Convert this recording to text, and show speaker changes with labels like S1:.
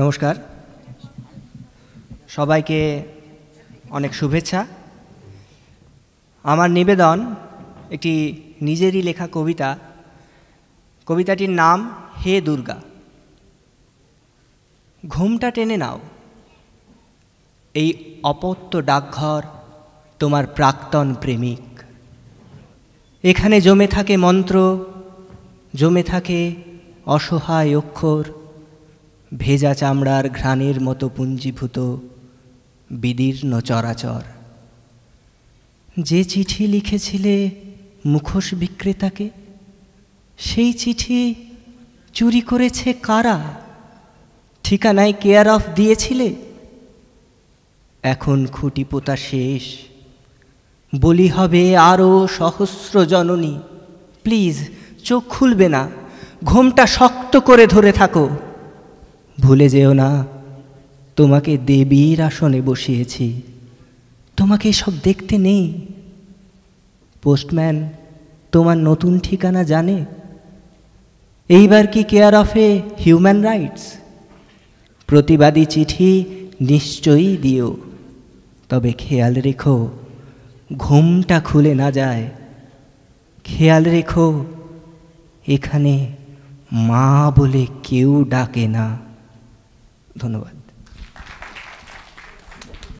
S1: নমস্কার সবাইকে অনেক শুভেচ্ছা আমার নিবেদন একটি নিজেরই লেখা কবিতা কবিতাটির নাম হে দুর্গা ঘুমটা টেনে নাও এই অপত্য ডাকঘর তোমার প্রাক্তন প্রেমিক এখানে জমে থাকে মন্ত্র জমে থাকে অসহায় অক্ষর ভেজা চামড়ার ঘ্রাণের মতো পুঞ্জীভূত বিদীর্ণ চরাচর যে চিঠি লিখেছিলে মুখোশ বিক্রেতাকে সেই চিঠি চুরি করেছে কারা ঠিকানায় কেয়ার অফ দিয়েছিলে এখন খুঁটি পোতা শেষ বলি হবে আরও সহস্র জননী প্লিজ চোখ খুলবে না ঘোমটা শক্ত করে ধরে থাকো ভুলে যেও না তোমাকে দেবীর আসনে বসিয়েছি তোমাকে সব দেখতে নেই পোস্টম্যান তোমার নতুন ঠিকানা জানে এইবার কি কেয়ার অফে হিউম্যান রাইটস প্রতিবাদী চিঠি নিশ্চয়ই দিও তবে খেয়াল রেখো ঘুমটা খুলে না যায় খেয়াল রেখো এখানে মা বলে কেউ ডাকে না ধন্যবাদ